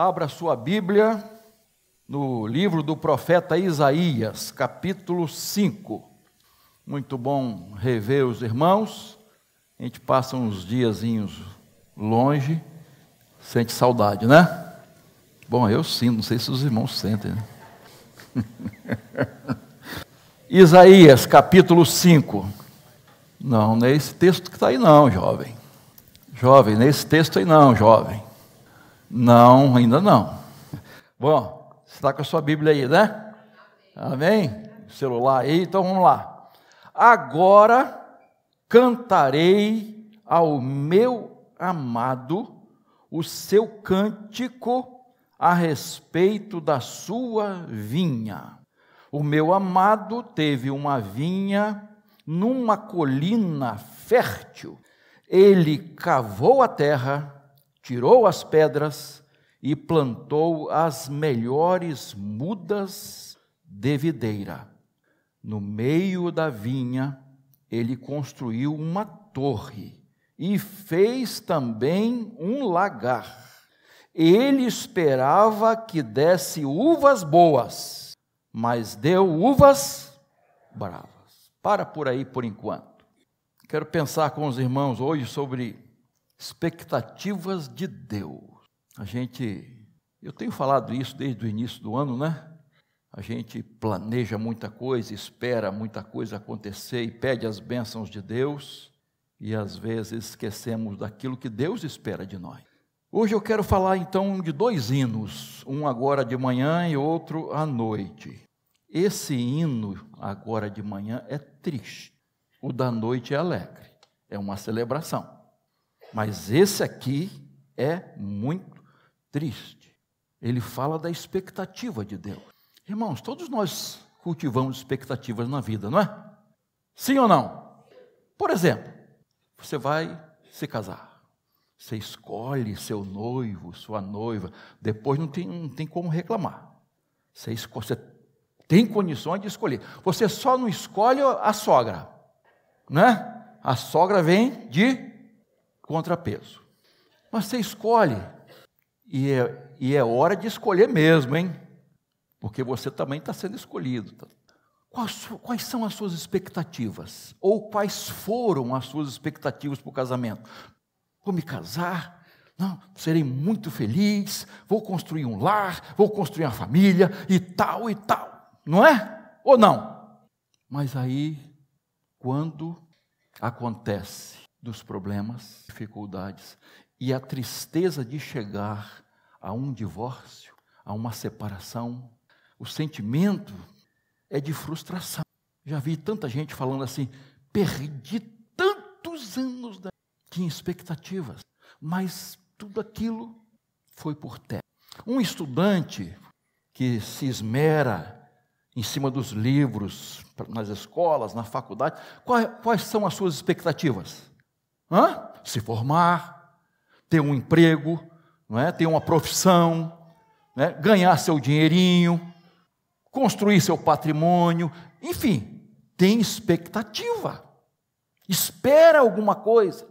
Abra sua Bíblia no livro do profeta Isaías, capítulo 5. Muito bom rever os irmãos. A gente passa uns diazinhos longe, sente saudade, né? Bom, eu sinto, não sei se os irmãos sentem. Né? Isaías, capítulo 5. Não, não é esse texto que está aí, não, jovem. Jovem, não é esse texto aí, não, jovem. Não, ainda não. Bom, você está com a sua Bíblia aí, né? Amém? O celular aí, então vamos lá. Agora cantarei ao meu amado o seu cântico a respeito da sua vinha. O meu amado teve uma vinha numa colina fértil. Ele cavou a terra tirou as pedras e plantou as melhores mudas de videira. No meio da vinha, ele construiu uma torre e fez também um lagar. Ele esperava que desse uvas boas, mas deu uvas bravas. Para por aí por enquanto. Quero pensar com os irmãos hoje sobre expectativas de Deus. A gente, eu tenho falado isso desde o início do ano, né? A gente planeja muita coisa, espera muita coisa acontecer e pede as bênçãos de Deus, e às vezes esquecemos daquilo que Deus espera de nós. Hoje eu quero falar então de dois hinos, um agora de manhã e outro à noite. Esse hino agora de manhã é triste, o da noite é alegre, é uma celebração. Mas esse aqui é muito triste. Ele fala da expectativa de Deus. Irmãos, todos nós cultivamos expectativas na vida, não é? Sim ou não? Por exemplo, você vai se casar. Você escolhe seu noivo, sua noiva. Depois não tem, não tem como reclamar. Você, escolhe, você tem condições de escolher. Você só não escolhe a sogra, né? A sogra vem de contrapeso. Mas você escolhe, e é, e é hora de escolher mesmo, hein? Porque você também está sendo escolhido. Quais, quais, são as suas expectativas? Ou quais foram as suas expectativas para o casamento? Vou me casar? Não, serei muito feliz, vou construir um lar, vou construir uma família e tal e tal. Não é? Ou não? Mas aí, quando acontece dos problemas, dificuldades e a tristeza de chegar a um divórcio, a uma separação. O sentimento é de frustração. Já vi tanta gente falando assim: perdi tantos anos da tinha expectativas, mas tudo aquilo foi por terra. Um estudante que se esmera em cima dos livros, nas escolas, na faculdade, quais, quais são as suas expectativas? Hã? Se formar, ter um emprego, não é? ter uma profissão, é? ganhar seu dinheirinho, construir seu patrimônio, enfim, tem expectativa, espera alguma coisa.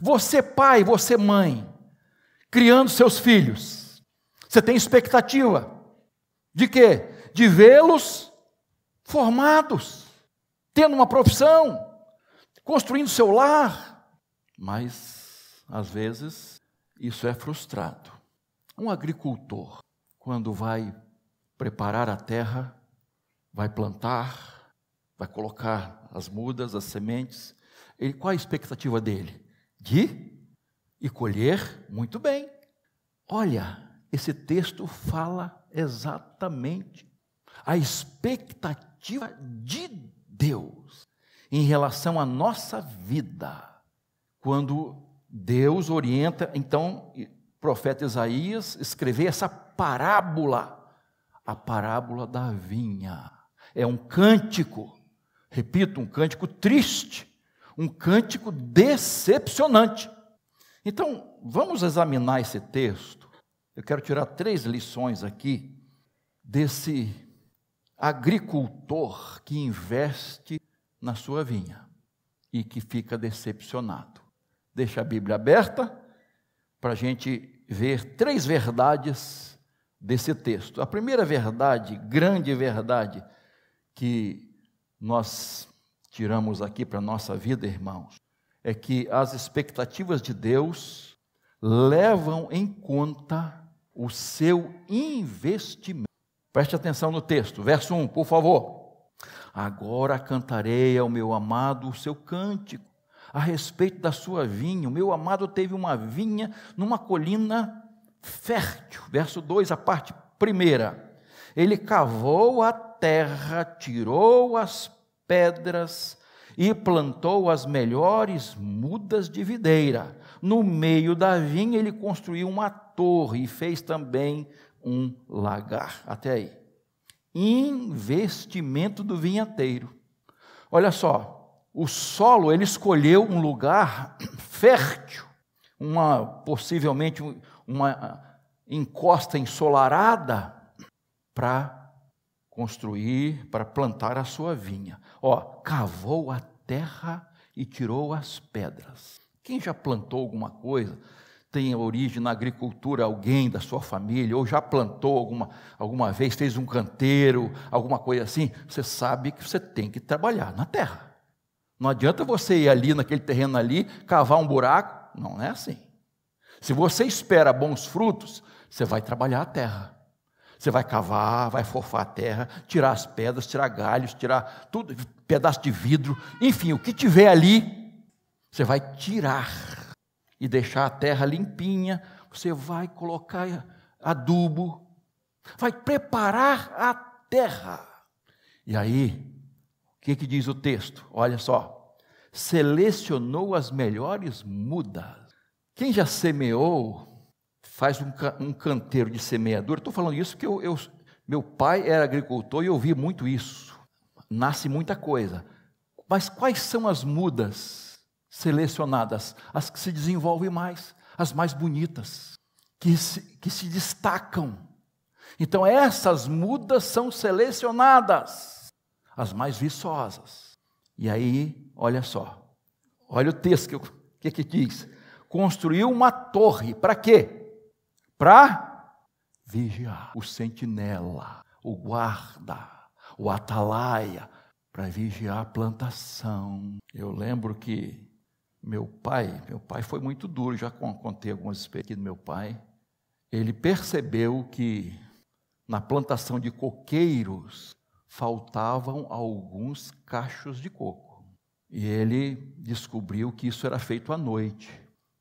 Você, pai, você, mãe, criando seus filhos, você tem expectativa de quê? De vê-los formados, tendo uma profissão, construindo seu lar, mas, às vezes, isso é frustrado. Um agricultor, quando vai preparar a terra, vai plantar, vai colocar as mudas, as sementes, ele, qual a expectativa dele? De e colher muito bem. Olha, esse texto fala exatamente a expectativa de Deus em relação à nossa vida quando Deus orienta, então, o profeta Isaías escrever essa parábola, a parábola da vinha. É um cântico, repito, um cântico triste, um cântico decepcionante. Então, vamos examinar esse texto. Eu quero tirar três lições aqui desse agricultor que investe na sua vinha e que fica decepcionado deixa a Bíblia aberta para a gente ver três verdades desse texto. A primeira verdade, grande verdade, que nós tiramos aqui para a nossa vida, irmãos, é que as expectativas de Deus levam em conta o seu investimento. Preste atenção no texto, verso 1, por favor. Agora cantarei ao meu amado o seu cântico a respeito da sua vinha. O meu amado teve uma vinha numa colina fértil. Verso 2, a parte primeira. Ele cavou a terra, tirou as pedras e plantou as melhores mudas de videira. No meio da vinha, ele construiu uma torre e fez também um lagar. Até aí. Investimento do vinhateiro. Olha só, o solo, ele escolheu um lugar fértil, uma possivelmente uma ah, encosta ensolarada para construir, para plantar a sua vinha. Ó, cavou a terra e tirou as pedras. Quem já plantou alguma coisa, tem origem na agricultura, alguém da sua família, ou já plantou alguma, alguma vez, fez um canteiro, alguma coisa assim, você sabe que você tem que trabalhar na terra. Não adianta você ir ali naquele terreno ali, cavar um buraco. Não, não é assim. Se você espera bons frutos, você vai trabalhar a terra. Você vai cavar, vai forfar a terra, tirar as pedras, tirar galhos, tirar tudo, pedaço de vidro, enfim, o que tiver ali, você vai tirar e deixar a terra limpinha. Você vai colocar adubo, vai preparar a terra. E aí, que, que diz o texto? Olha só. Selecionou as melhores mudas. Quem já semeou, faz um, um canteiro de semeadura. Estou falando isso porque eu, eu, meu pai era agricultor e eu vi muito isso. Nasce muita coisa. Mas quais são as mudas selecionadas? As que se desenvolvem mais, as mais bonitas, que se, que se destacam. Então, essas mudas são selecionadas as mais viçosas. E aí, olha só, olha o texto que, eu, que, que diz: construiu uma torre, para quê? Para vigiar o sentinela, o guarda, o atalaia, para vigiar a plantação. Eu lembro que meu pai, meu pai foi muito duro, já contei algumas experiências do meu pai. Ele percebeu que na plantação de coqueiros faltavam alguns cachos de coco. E ele descobriu que isso era feito à noite.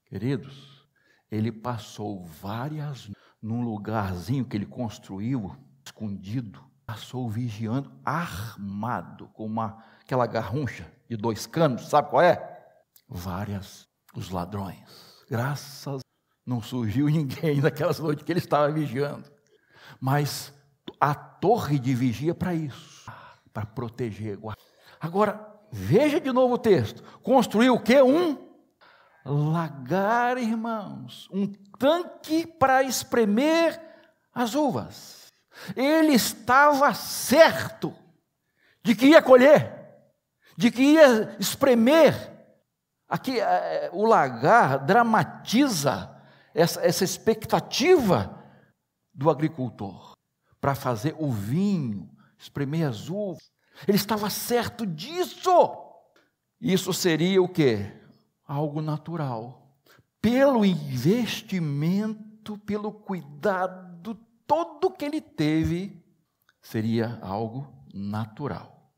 Queridos, ele passou várias num lugarzinho que ele construiu, escondido, passou vigiando, armado, com uma, aquela garruncha de dois canos, sabe qual é? Várias os ladrões. Graças não surgiu ninguém naquelas noites que ele estava vigiando. Mas a torre de vigia para isso, para proteger. Agora, veja de novo o texto. Construiu o que? Um lagar, irmãos, um tanque para espremer as uvas. Ele estava certo de que ia colher, de que ia espremer. Aqui é, é, o lagar dramatiza essa, essa expectativa do agricultor para fazer o vinho, espremer as uvas. Ele estava certo disso. Isso seria o quê? Algo natural. Pelo investimento, pelo cuidado todo que ele teve, seria algo natural.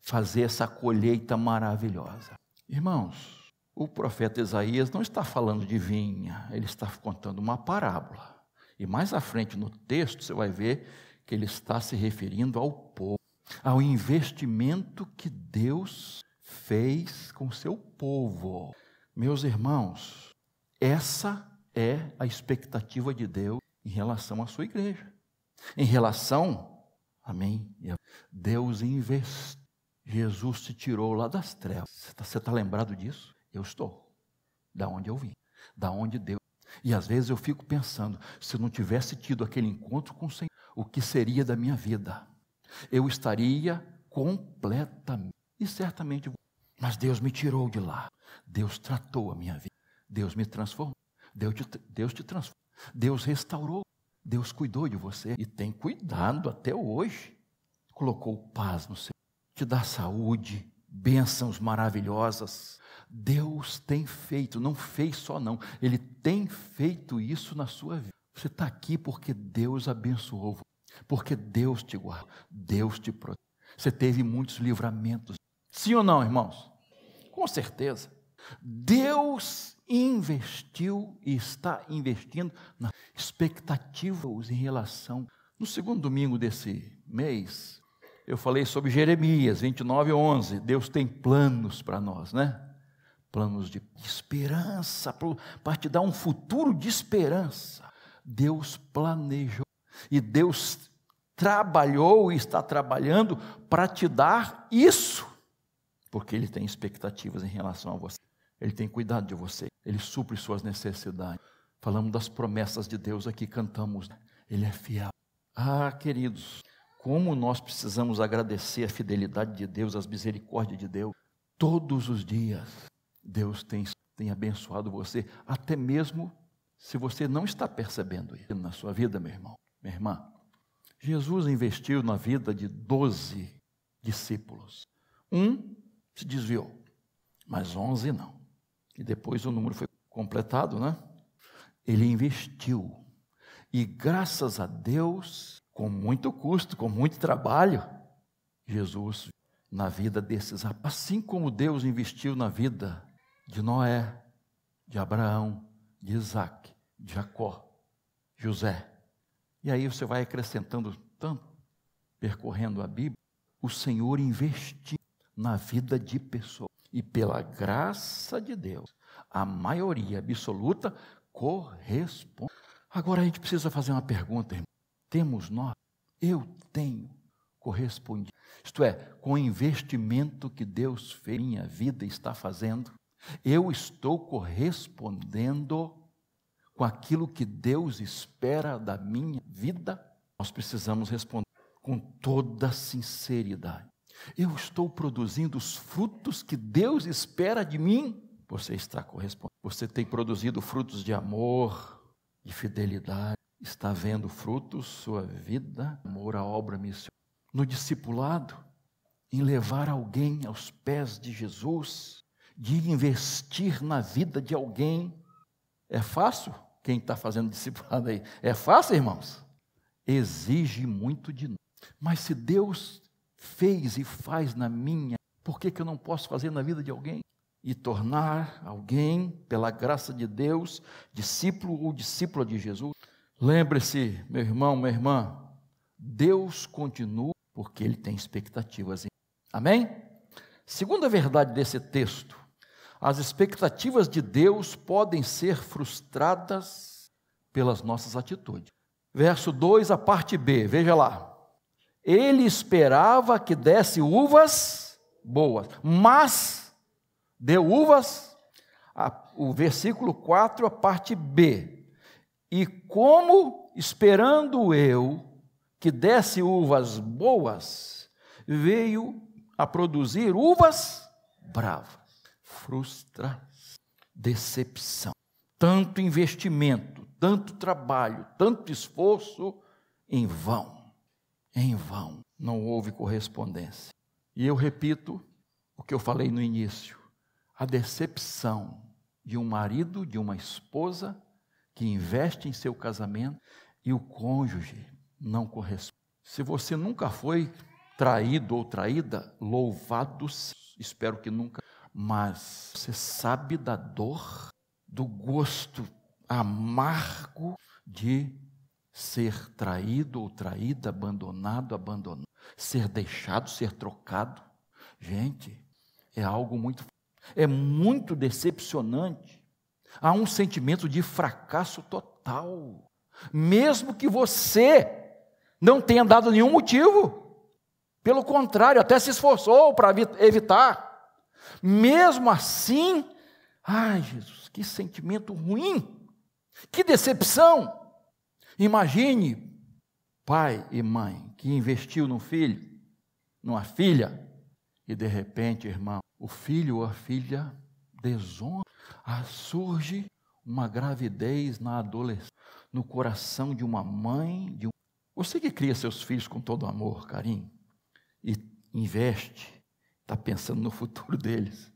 Fazer essa colheita maravilhosa. Irmãos, o profeta Isaías não está falando de vinha, ele está contando uma parábola. E mais à frente no texto você vai ver que ele está se referindo ao povo, ao investimento que Deus fez com seu povo. Meus irmãos, essa é a expectativa de Deus em relação à sua igreja. Em relação, amém, Deus investiu. Jesus se tirou lá das trevas. Você está tá lembrado disso? Eu estou. Da onde eu vim, da onde Deus. E às vezes eu fico pensando, se eu não tivesse tido aquele encontro com o Senhor, o que seria da minha vida? Eu estaria completamente. E certamente. Mas Deus me tirou de lá. Deus tratou a minha vida. Deus me transformou. Deus te, Deus te transformou. Deus restaurou. Deus cuidou de você e tem cuidado até hoje. Colocou paz no seu, te dá saúde, bênçãos maravilhosas. Deus tem feito, não fez só não, Ele tem feito isso na sua vida. Você está aqui porque Deus abençoou você, porque Deus te guarda, Deus te protege. Você teve muitos livramentos. Sim ou não, irmãos? Com certeza. Deus investiu e está investindo na expectativa em relação. No segundo domingo desse mês, eu falei sobre Jeremias 29, 11. Deus tem planos para nós, né? Planos de esperança, para te dar um futuro de esperança. Deus planejou e Deus trabalhou e está trabalhando para te dar isso, porque Ele tem expectativas em relação a você, Ele tem cuidado de você, Ele supre suas necessidades. Falamos das promessas de Deus aqui, cantamos, né? Ele é fiel. Ah, queridos, como nós precisamos agradecer a fidelidade de Deus, as misericórdias de Deus, todos os dias. Deus tem, tem abençoado você, até mesmo se você não está percebendo isso na sua vida, meu irmão, minha irmã, Jesus investiu na vida de doze discípulos. Um se desviou, mas onze não. E depois o número foi completado, né? Ele investiu. E graças a Deus, com muito custo, com muito trabalho, Jesus na vida desses, assim como Deus investiu na vida de Noé, de Abraão, de Isaac, de Jacó, José. E aí você vai acrescentando tanto, percorrendo a Bíblia, o Senhor investiu na vida de pessoas. E pela graça de Deus, a maioria absoluta corresponde. Agora a gente precisa fazer uma pergunta, irmão. Temos nós? Eu tenho correspondido. Isto é, com o investimento que Deus fez, minha vida está fazendo, eu estou correspondendo com aquilo que Deus espera da minha vida? Nós precisamos responder com toda sinceridade. Eu estou produzindo os frutos que Deus espera de mim? Você está correspondendo. Você tem produzido frutos de amor, de fidelidade. Está vendo frutos sua vida, amor à obra missão. No discipulado, em levar alguém aos pés de Jesus, de investir na vida de alguém. É fácil? Quem está fazendo discipulado aí? É fácil, irmãos? Exige muito de nós. Mas se Deus fez e faz na minha, por que, que eu não posso fazer na vida de alguém? E tornar alguém, pela graça de Deus, discípulo ou discípula de Jesus. Lembre-se, meu irmão, minha irmã, Deus continua porque ele tem expectativas. Amém? Segunda verdade desse texto as expectativas de Deus podem ser frustradas pelas nossas atitudes. Verso 2, a parte B, veja lá. Ele esperava que desse uvas boas, mas deu uvas, a, o versículo 4, a parte B. E como esperando eu que desse uvas boas, veio a produzir uvas bravas frustração, decepção. Tanto investimento, tanto trabalho, tanto esforço em vão. Em vão. Não houve correspondência. E eu repito o que eu falei no início: a decepção de um marido, de uma esposa que investe em seu casamento e o cônjuge não corresponde. Se você nunca foi traído ou traída, louvado, espero que nunca mas você sabe da dor, do gosto amargo de ser traído ou traída, abandonado, abandonado, ser deixado, ser trocado. Gente, é algo muito é muito decepcionante. Há um sentimento de fracasso total, mesmo que você não tenha dado nenhum motivo. Pelo contrário, até se esforçou para evitar. Mesmo assim, ai Jesus, que sentimento ruim, que decepção. Imagine pai e mãe que investiu num filho, numa filha, e de repente, irmão, o filho ou a filha desonra, ah, surge uma gravidez na adolescência, no coração de uma mãe, de um... você que cria seus filhos com todo amor, carinho, e investe está pensando no futuro deles.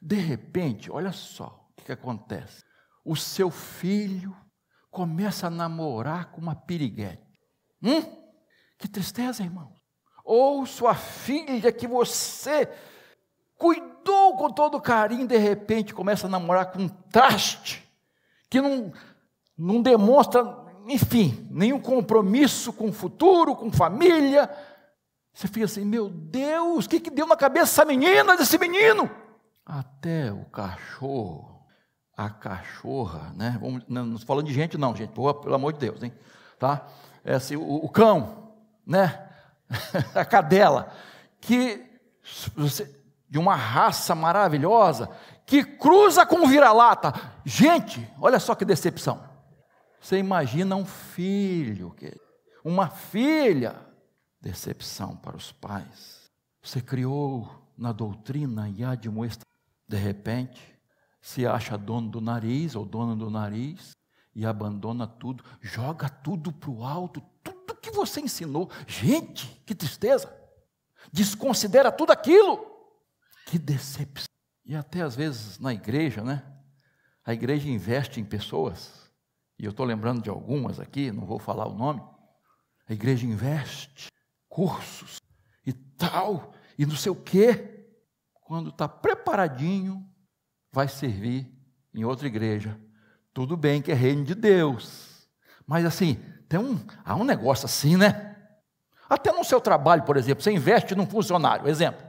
De repente, olha só o que, que acontece. O seu filho começa a namorar com uma piriguete. Hum? Que tristeza, irmão. Ou sua filha que você cuidou com todo carinho, de repente começa a namorar com um traste que não, não demonstra, enfim, nenhum compromisso com o futuro, com família, você fica assim, meu Deus, o que, que deu na cabeça dessa menina, desse menino? Até o cachorro, a cachorra, né? Vamos, não, estou falando de gente, não, gente, pô, pelo amor de Deus, hein? Tá? É assim, o, o cão, né? a cadela, que de uma raça maravilhosa, que cruza com vira-lata. Gente, olha só que decepção. Você imagina um filho, uma filha decepção para os pais. Você criou na doutrina e admoestação. De repente, se acha dono do nariz ou dona do nariz e abandona tudo, joga tudo para o alto, tudo que você ensinou. Gente, que tristeza! Desconsidera tudo aquilo. Que decepção! E até às vezes na igreja, né? A igreja investe em pessoas, e eu estou lembrando de algumas aqui, não vou falar o nome. A igreja investe cursos e tal, e não sei o quê. Quando está preparadinho, vai servir em outra igreja. Tudo bem que é reino de Deus, mas assim, tem um, há um negócio assim, né? Até no seu trabalho, por exemplo, você investe num funcionário, exemplo.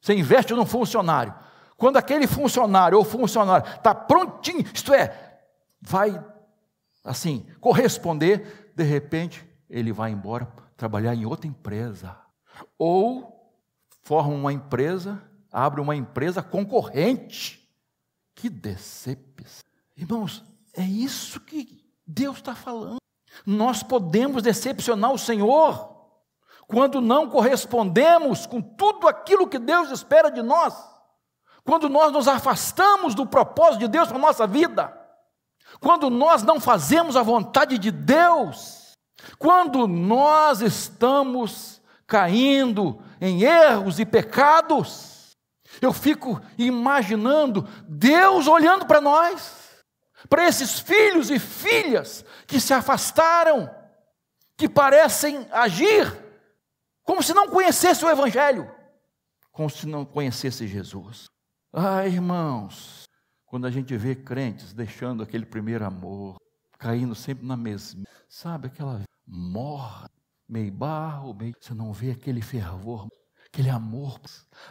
Você investe num funcionário. Quando aquele funcionário ou funcionário está prontinho, isto é, vai assim, corresponder, de repente ele vai embora, trabalhar em outra empresa. Ou forma uma empresa, abre uma empresa concorrente. Que decepção. Irmãos, é isso que Deus está falando. Nós podemos decepcionar o Senhor quando não correspondemos com tudo aquilo que Deus espera de nós, quando nós nos afastamos do propósito de Deus para a nossa vida, quando nós não fazemos a vontade de Deus. Quando nós estamos caindo em erros e pecados, eu fico imaginando Deus olhando para nós, para esses filhos e filhas que se afastaram, que parecem agir como se não conhecesse o Evangelho, como se não conhecesse Jesus. Ah, irmãos, quando a gente vê crentes deixando aquele primeiro amor, caindo sempre na mesma, sabe aquela morre, meio barro, meio... você não vê aquele fervor, aquele amor,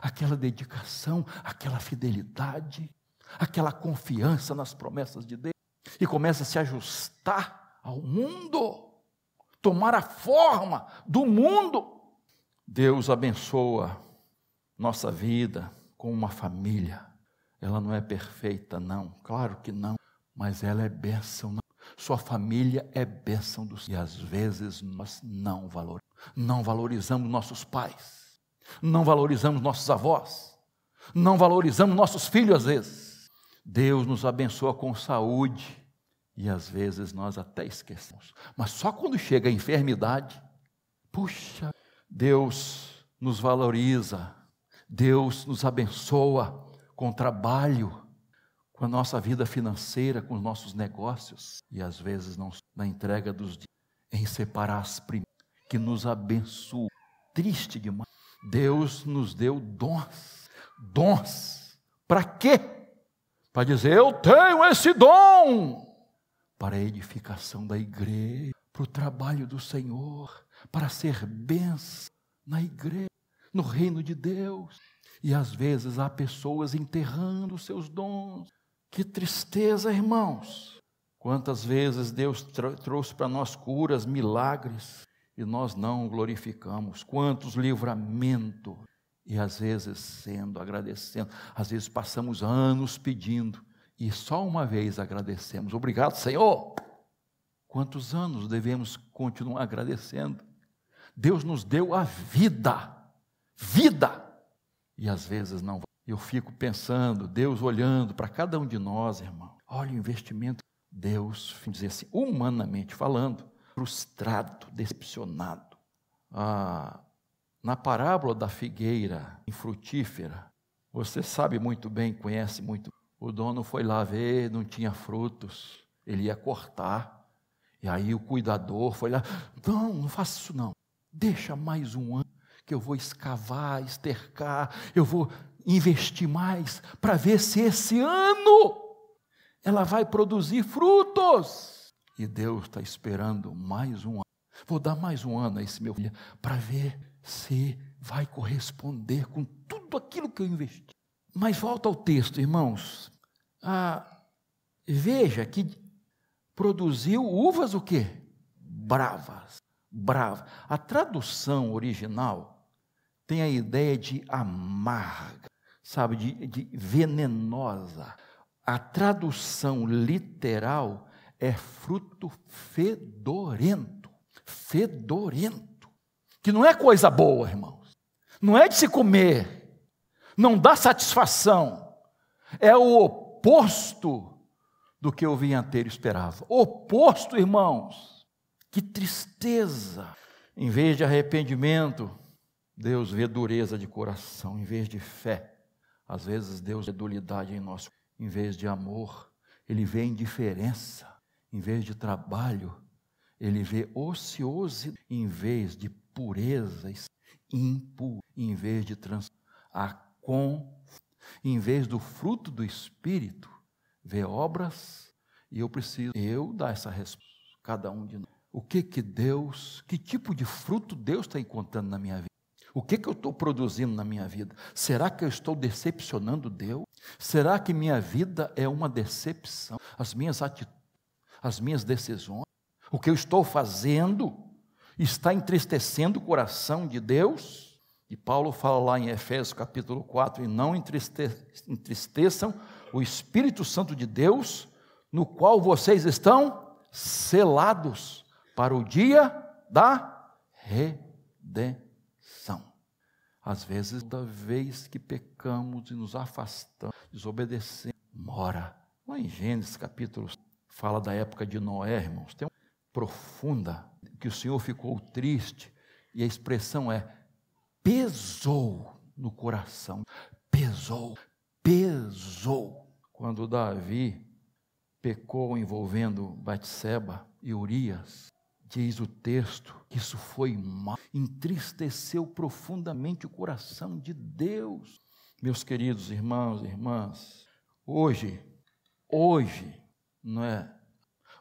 aquela dedicação, aquela fidelidade, aquela confiança nas promessas de Deus e começa a se ajustar ao mundo, tomar a forma do mundo. Deus abençoa nossa vida com uma família. Ela não é perfeita, não, claro que não, mas ela é bênção. Sua família é bênção do Senhor. E às vezes nós não valorizamos. Não valorizamos nossos pais. Não valorizamos nossos avós. Não valorizamos nossos filhos às vezes. Deus nos abençoa com saúde. E às vezes nós até esquecemos. Mas só quando chega a enfermidade, puxa, Deus nos valoriza, Deus nos abençoa com trabalho, com a nossa vida financeira, com os nossos negócios e às vezes não na entrega dos dias, em separar as primeiras que nos abençoa. Triste demais. Deus nos deu dons, dons. Para quê? Para dizer eu tenho esse dom para a edificação da igreja, para o trabalho do Senhor, para ser bênção na igreja, no reino de Deus. E às vezes há pessoas enterrando seus dons, que tristeza, irmãos! Quantas vezes Deus trouxe para nós curas, milagres, e nós não glorificamos. Quantos livramento! E às vezes sendo, agradecendo, às vezes passamos anos pedindo, e só uma vez agradecemos. Obrigado, Senhor! Quantos anos devemos continuar agradecendo? Deus nos deu a vida, vida, e às vezes não eu fico pensando, Deus olhando para cada um de nós, irmão. Olha o investimento. Deus, dizer assim, humanamente falando, frustrado, decepcionado. Ah, na parábola da figueira infrutífera, você sabe muito bem, conhece muito. O dono foi lá ver, não tinha frutos, ele ia cortar. E aí o cuidador foi lá: não, não faça isso não. Deixa mais um ano que eu vou escavar, estercar, eu vou investir mais para ver se esse ano ela vai produzir frutos. E Deus está esperando mais um ano. Vou dar mais um ano a esse meu filho para ver se vai corresponder com tudo aquilo que eu investi. Mas volta ao texto, irmãos. Ah, veja que produziu uvas o quê? Bravas. Brava. A tradução original tem a ideia de amarga sabe, de, de venenosa. A tradução literal é fruto fedorento. Fedorento. Que não é coisa boa, irmãos. Não é de se comer. Não dá satisfação. É o oposto do que eu vi anterior esperava. Oposto, irmãos. Que tristeza. Em vez de arrependimento, Deus vê dureza de coração, em vez de fé. Às vezes Deus vê dualidade em nosso, em vez de amor, ele vê indiferença, em vez de trabalho, ele vê ociosidade, em vez de pureza, impuro, em vez de trans, a com, em vez do fruto do espírito, vê obras e eu preciso eu dar essa resposta cada um de nós. O que que Deus, que tipo de fruto Deus está encontrando na minha vida? O que, que eu estou produzindo na minha vida? Será que eu estou decepcionando Deus? Será que minha vida é uma decepção? As minhas atitudes, as minhas decisões, o que eu estou fazendo está entristecendo o coração de Deus? E Paulo fala lá em Efésios capítulo 4: E não entriste entristeçam o Espírito Santo de Deus, no qual vocês estão selados para o dia da redenção às vezes, da vez que pecamos e nos afastamos, desobedecemos, mora. Lá em Gênesis capítulo fala da época de Noé, irmãos, tem uma profunda que o Senhor ficou triste e a expressão é pesou no coração, pesou, pesou. Quando Davi pecou envolvendo Batseba e Urias, Diz o texto que isso foi mal, entristeceu profundamente o coração de Deus. Meus queridos irmãos e irmãs, hoje, hoje, não é?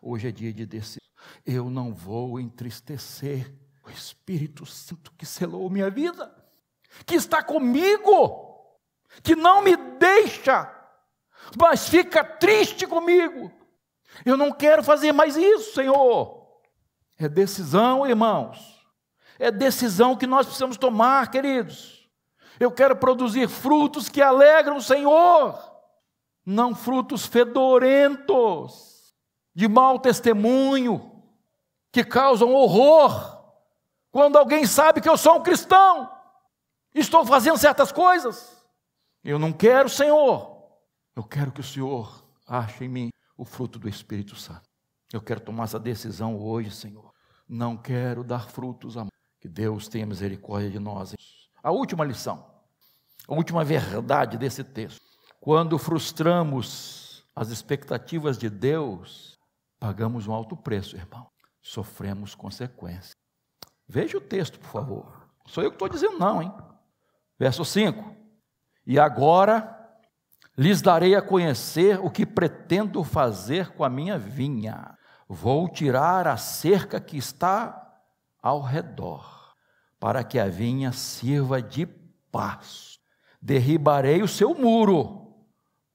Hoje é dia de decisão. Eu não vou entristecer o Espírito Santo que selou minha vida, que está comigo, que não me deixa, mas fica triste comigo. Eu não quero fazer mais isso, Senhor. É decisão, irmãos. É decisão que nós precisamos tomar, queridos. Eu quero produzir frutos que alegram o Senhor, não frutos fedorentos, de mau testemunho, que causam horror. Quando alguém sabe que eu sou um cristão, estou fazendo certas coisas, eu não quero, Senhor. Eu quero que o Senhor ache em mim o fruto do Espírito Santo. Eu quero tomar essa decisão hoje, Senhor não quero dar frutos a que Deus tenha misericórdia de nós. A última lição, a última verdade desse texto. Quando frustramos as expectativas de Deus, pagamos um alto preço, irmão. Sofremos consequências. Veja o texto, por favor. Sou eu que estou dizendo, não, hein? Verso 5: E agora lhes darei a conhecer o que pretendo fazer com a minha vinha. Vou tirar a cerca que está ao redor, para que a vinha sirva de passo Derribarei o seu muro,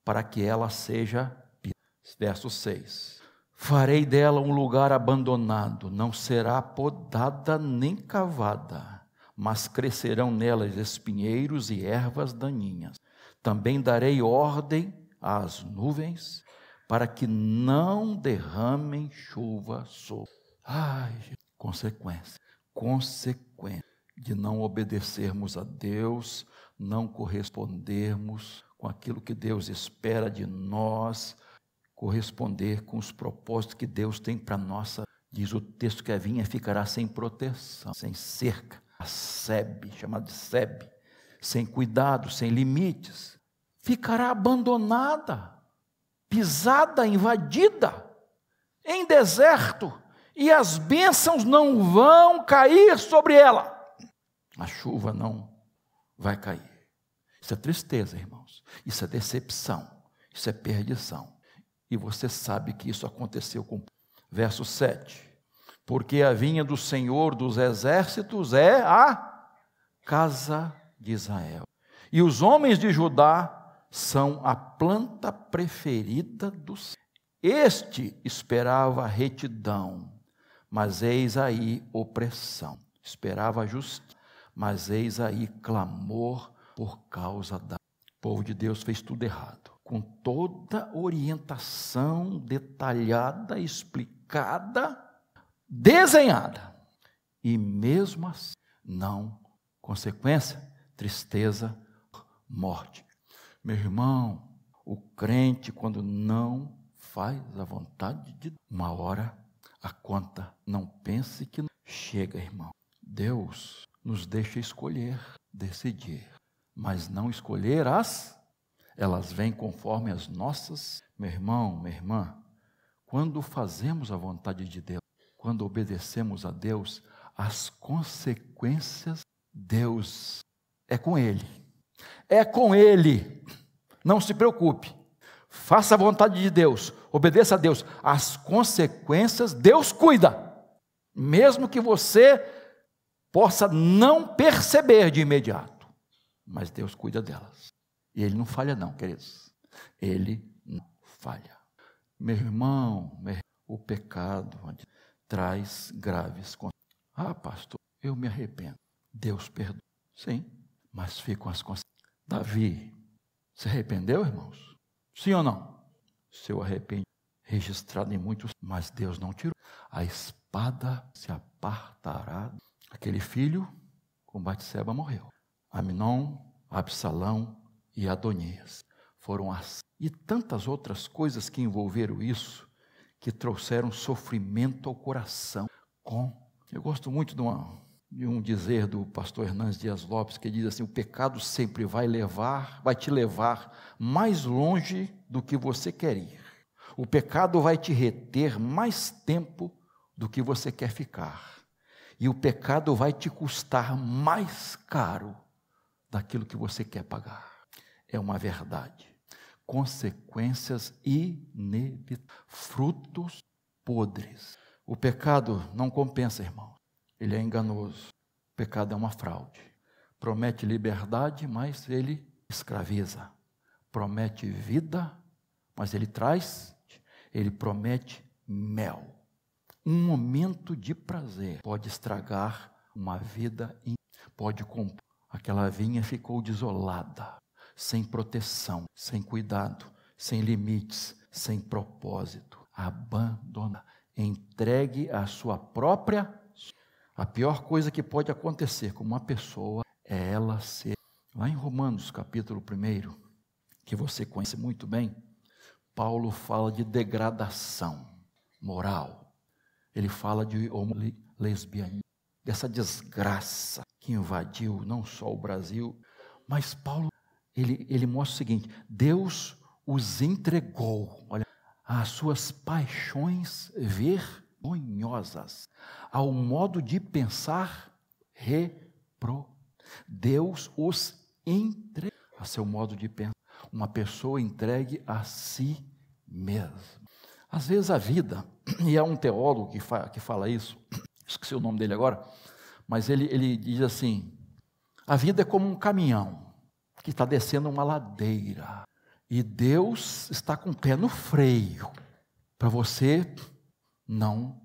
para que ela seja pira. Verso 6. Farei dela um lugar abandonado, não será podada nem cavada, mas crescerão nelas espinheiros e ervas daninhas. Também darei ordem às nuvens para que não derramem chuva sobre. Ai, consequência, consequência de não obedecermos a Deus, não correspondermos com aquilo que Deus espera de nós, corresponder com os propósitos que Deus tem para nossa. Diz o texto que a vinha ficará sem proteção, sem cerca, a sebe, chamada de sebe, sem cuidado, sem limites, ficará abandonada pisada, invadida, em deserto, e as bênçãos não vão cair sobre ela. A chuva não vai cair. Isso é tristeza, irmãos. Isso é decepção. Isso é perdição. E você sabe que isso aconteceu com. Verso 7. Porque a vinha do Senhor dos exércitos é a casa de Israel. E os homens de Judá são a planta preferida do céu. Este esperava retidão, mas eis aí opressão. Esperava justiça, mas eis aí clamor por causa da. O povo de Deus fez tudo errado. Com toda orientação detalhada, explicada, desenhada. E mesmo assim, não. Consequência: tristeza, morte. Meu irmão, o crente, quando não faz a vontade de Deus, uma hora a conta não pense que não. chega, irmão. Deus nos deixa escolher, decidir, mas não escolher as, elas vêm conforme as nossas. Meu irmão, minha irmã, quando fazemos a vontade de Deus, quando obedecemos a Deus, as consequências, Deus é com Ele. É com Ele. Não se preocupe. Faça a vontade de Deus. Obedeça a Deus. As consequências, Deus cuida. Mesmo que você possa não perceber de imediato. Mas Deus cuida delas. E Ele não falha, não, queridos. Ele não falha. Meu irmão, meu... o pecado traz graves consequências. Ah, pastor, eu me arrependo. Deus perdoa. Sim, mas ficam as consequências. Davi se arrependeu, irmãos? Sim ou não? Seu arrependimento registrado em muitos, mas Deus não tirou. A espada se apartará. Aquele filho, com Batseba, morreu. Aminon, Absalão e Adonias foram as e tantas outras coisas que envolveram isso, que trouxeram sofrimento ao coração. Com eu gosto muito de uma de um dizer do pastor Hernandes Dias Lopes, que diz assim: o pecado sempre vai levar, vai te levar mais longe do que você quer ir. O pecado vai te reter mais tempo do que você quer ficar. E o pecado vai te custar mais caro daquilo que você quer pagar. É uma verdade. Consequências inevitáveis, frutos podres. O pecado não compensa, irmãos ele é enganoso. O pecado é uma fraude. Promete liberdade, mas ele escraviza. Promete vida, mas ele traz, ele promete mel. Um momento de prazer pode estragar uma vida, pode compor. Aquela vinha ficou desolada, sem proteção, sem cuidado, sem limites, sem propósito. Abandona, entregue à sua própria a pior coisa que pode acontecer com uma pessoa é ela ser. Lá em Romanos, capítulo 1, que você conhece muito bem, Paulo fala de degradação moral. Ele fala de homossexualidade, dessa desgraça que invadiu não só o Brasil, mas Paulo, ele, ele mostra o seguinte: Deus os entregou, olha, às suas paixões ver vergonhosas ao modo de pensar repro. Deus os entrega a seu modo de pensar. Uma pessoa entregue a si mesma. Às vezes a vida, e há um teólogo que, fa, que fala isso, esqueci o nome dele agora, mas ele, ele diz assim: a vida é como um caminhão que está descendo uma ladeira. E Deus está com o pé no freio para você não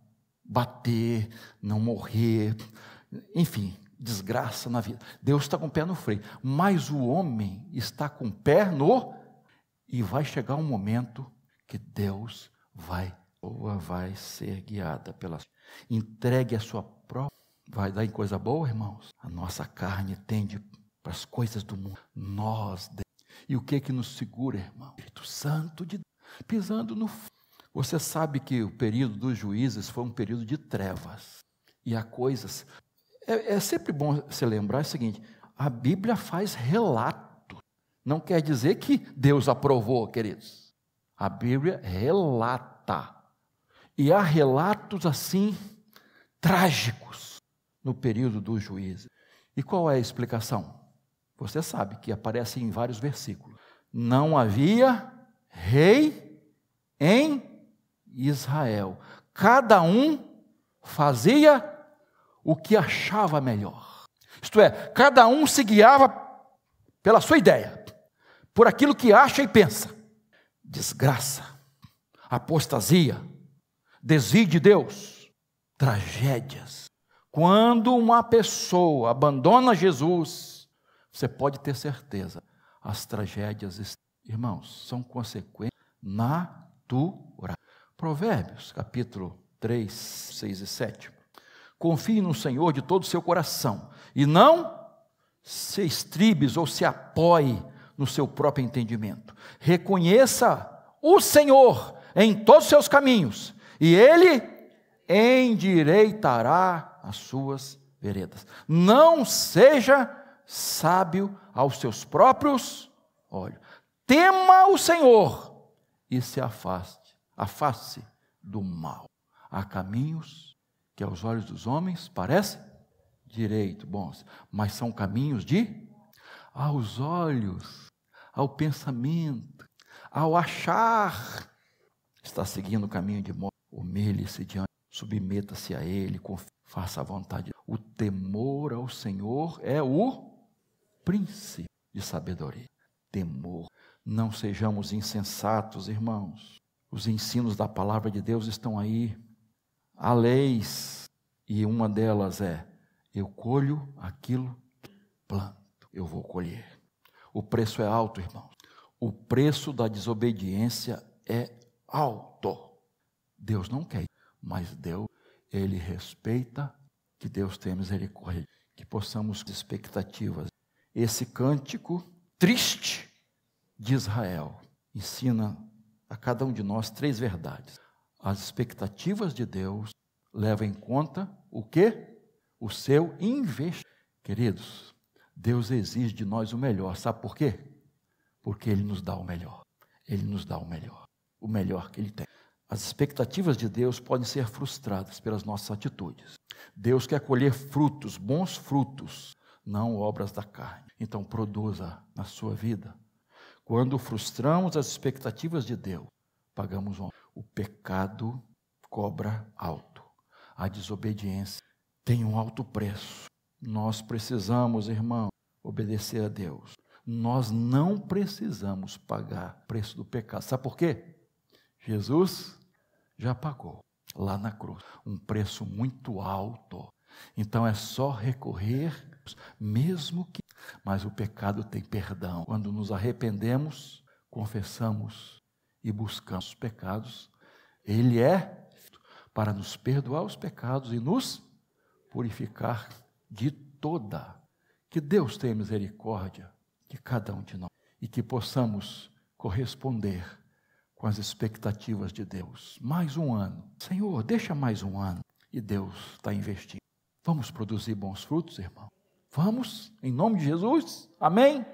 bater, não morrer, enfim, desgraça na vida. Deus está com o pé no freio, mas o homem está com o pé no e vai chegar um momento que Deus vai ou vai ser guiada pela entregue a sua própria vai dar em coisa boa, irmãos. A nossa carne tende para as coisas do mundo. Nós e o que é que nos segura, irmão? O Espírito Santo de Deus, pisando no você sabe que o período dos juízes foi um período de trevas. E há coisas. É, é sempre bom se lembrar o seguinte: a Bíblia faz relato. Não quer dizer que Deus aprovou, queridos. A Bíblia relata. E há relatos assim trágicos no período dos juízes. E qual é a explicação? Você sabe que aparece em vários versículos. Não havia rei em Israel. Cada um fazia o que achava melhor. Isto é, cada um se guiava pela sua ideia, por aquilo que acha e pensa. Desgraça, apostasia, desvio de Deus, tragédias. Quando uma pessoa abandona Jesus, você pode ter certeza, as tragédias, irmãos, são consequências naturais. Provérbios, capítulo 3, 6 e 7. Confie no Senhor de todo o seu coração e não se estribes ou se apoie no seu próprio entendimento. Reconheça o Senhor em todos os seus caminhos e ele endireitará as suas veredas. Não seja sábio aos seus próprios olhos. Tema o Senhor e se afaste a face do mal. Há caminhos que aos olhos dos homens parecem direito, bons, mas são caminhos de aos olhos, ao pensamento, ao achar está seguindo o caminho de morte. Humilhe-se diante, submeta-se a ele, faça a vontade. O temor ao Senhor é o príncipe de sabedoria. Temor. Não sejamos insensatos, irmãos. Os ensinos da palavra de Deus estão aí. Há leis, e uma delas é: eu colho aquilo que planto, eu vou colher. O preço é alto, irmãos. O preço da desobediência é alto. Deus não quer, mas Deus, ele respeita, que Deus tenha misericórdia, que possamos expectativas. Esse cântico triste de Israel ensina a cada um de nós três verdades. As expectativas de Deus levam em conta o que? O seu investimento. Queridos, Deus exige de nós o melhor. Sabe por quê? Porque Ele nos dá o melhor. Ele nos dá o melhor. O melhor que Ele tem. As expectativas de Deus podem ser frustradas pelas nossas atitudes. Deus quer colher frutos, bons frutos, não obras da carne. Então, produza na sua vida quando frustramos as expectativas de Deus, pagamos honra. O pecado cobra alto. A desobediência tem um alto preço. Nós precisamos, irmão, obedecer a Deus. Nós não precisamos pagar o preço do pecado. Sabe por quê? Jesus já pagou lá na cruz um preço muito alto. Então é só recorrer mesmo que. Mas o pecado tem perdão. Quando nos arrependemos, confessamos e buscamos os pecados, Ele é para nos perdoar os pecados e nos purificar de toda. Que Deus tenha misericórdia de cada um de nós e que possamos corresponder com as expectativas de Deus. Mais um ano. Senhor, deixa mais um ano. E Deus está investindo. Vamos produzir bons frutos, irmão? Vamos, em nome de Jesus. Amém?